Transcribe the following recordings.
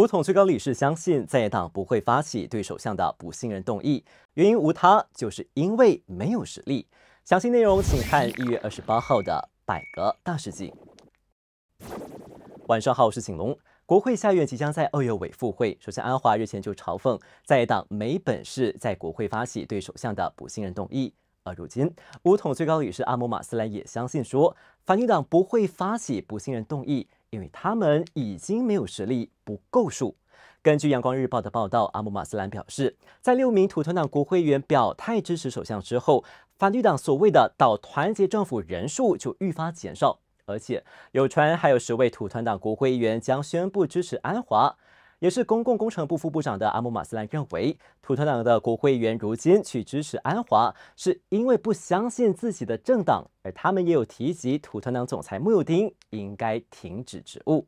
武统最高理事相信在野党不会发起对首相的不信任动议，原因无他，就是因为没有实力。详细内容请看一月二十八号的《百格大事件》。晚上好，我是景龙。国会下院即将在二月尾复会，首相安华日前就嘲讽在野党没本事在国会发起对首相的不信任动议，而如今武统最高理事阿姆马斯兰也相信说反对党不会发起不信任动议。因为他们已经没有实力，不够数。根据《阳光日报》的报道，阿姆马斯兰表示，在六名土团党国会议员表态支持首相之后，法律党所谓的“岛团结政府”人数就愈发减少，而且有传还有十位土团党国会议员将宣布支持安华。也是公共工程部副部长的阿姆马斯兰认为，土特党的国会议员如今去支持安华，是因为不相信自己的政党，而他们也有提及土特党总裁穆尤丁应该停止职务。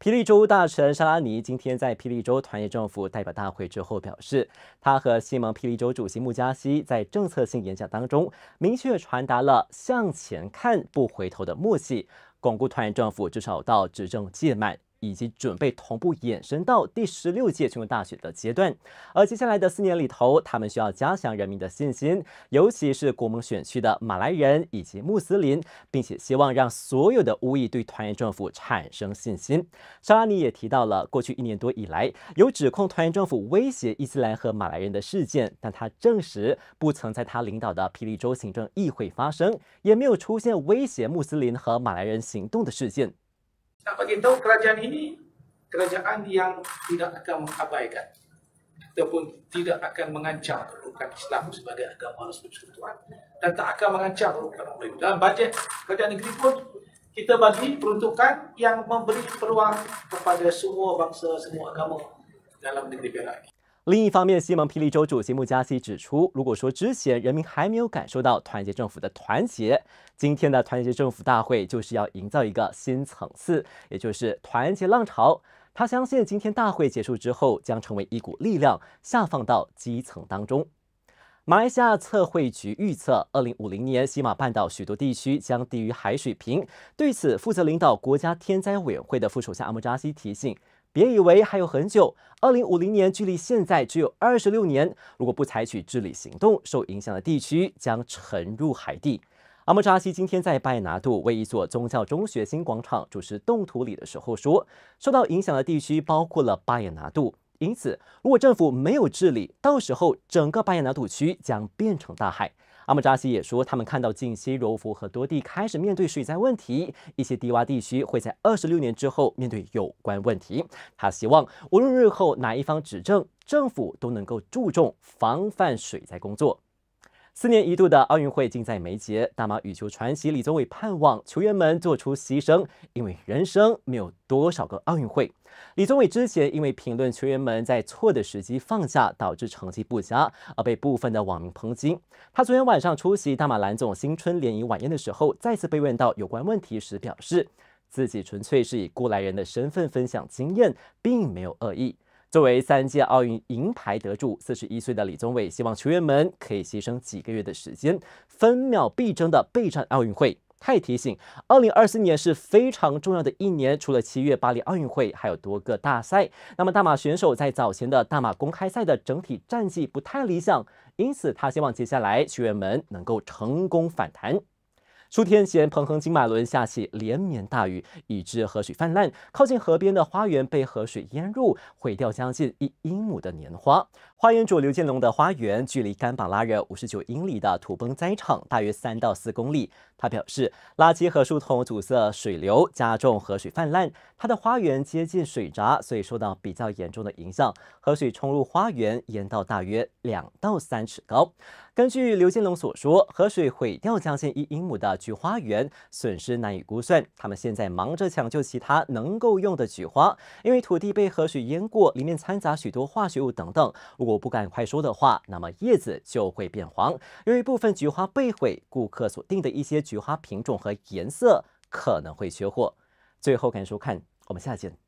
霹雳州大臣沙拉尼今天在霹雳州团结政府代表大会之后表示，他和西蒙霹雳州主席穆加西在政策性演讲当中，明确传达了向前看不回头的默契，巩固团结政府至少到执政届满。以及准备同步延伸到第十六届全国大选的阶段。而接下来的四年里头，他们需要加强人民的信心，尤其是国盟选区的马来人以及穆斯林，并且希望让所有的乌裔对团员政府产生信心。沙拉尼也提到了过去一年多以来有指控团员政府威胁伊斯兰和马来人的事件，但他证实不曾在他领导的霹雳州行政议会发生，也没有出现威胁穆斯林和马来人行动的事件。nak bagi tahu kerajaan ini kerajaan yang tidak akan mengabaikan ataupun tidak akan mengancam kedudukan Islam sebagai agama rasmi persekutuan dan tak akan mengancam kedudukan orang lain. Dalam bajet kerajaan negeri pun kita bagi peruntukan yang memberi peluang kepada semua bangsa, semua agama dalam negeri Perak 另一方面，西蒙霹雳州主席穆加西指出，如果说之前人民还没有感受到团结政府的团结，今天的团结政府大会就是要营造一个新层次，也就是团结浪潮。他相信，今天大会结束之后，将成为一股力量下放到基层当中。马来西亚测绘局预测，二零五零年西马半岛许多地区将低于海水平。对此，负责领导国家天灾委员会的副首相阿末扎西提醒。别以为还有很久，二零五零年距离现在只有二十六年。如果不采取治理行动，受影响的地区将沉入海底。阿莫扎西今天在巴亚纳杜为一座宗教中学新广场主持动土礼的时候说，受到影响的地区包括了巴亚纳杜，因此，如果政府没有治理，到时候整个巴彦纳杜区将变成大海。阿姆扎西也说，他们看到近期柔佛和多地开始面对水灾问题，一些低洼地区会在二十六年之后面对有关问题。他希望，无论日后哪一方执政，政府都能够注重防范水灾工作。四年一度的奥运会近在眉睫，大马羽球传奇李宗伟盼望球员们做出牺牲，因为人生没有多少个奥运会。李宗伟之前因为评论球员们在错的时机放下，导致成绩不佳，而被部分的网民抨击。他昨天晚上出席大马兰总新春联谊晚宴的时候，再次被问到有关问题时，表示自己纯粹是以过来人的身份分享经验，并没有恶意。作为三届奥运银牌得主，四十一岁的李宗伟希望球员们可以牺牲几个月的时间，分秒必争的备战奥运会。他也提醒，二零二四年是非常重要的一年，除了七月巴黎奥运会，还有多个大赛。那么，大马选手在早前的大马公开赛的整体战绩不太理想，因此他希望接下来球员们能够成功反弹。数天前，彭亨金马伦下起连绵大雨，以致河水泛滥，靠近河边的花园被河水淹入，毁掉将近一英亩的年花。花园主刘建龙的花园距离甘榜拉人五十九英里的土崩灾场大约三到四公里。他表示，垃圾和树桶阻塞水流，加重河水泛滥。他的花园接近水闸，所以受到比较严重的影响。河水冲入花园，淹到大约两到三尺高。根据刘金龙所说，河水毁掉将近一英亩的菊花园，损失难以估算。他们现在忙着抢救其他能够用的菊花，因为土地被河水淹过，里面掺杂许多化学物等等。如果不赶快收的话，那么叶子就会变黄。由于部分菊花被毁，顾客所订的一些菊花品种和颜色可能会缺货。最后感谢收看，我们下期见。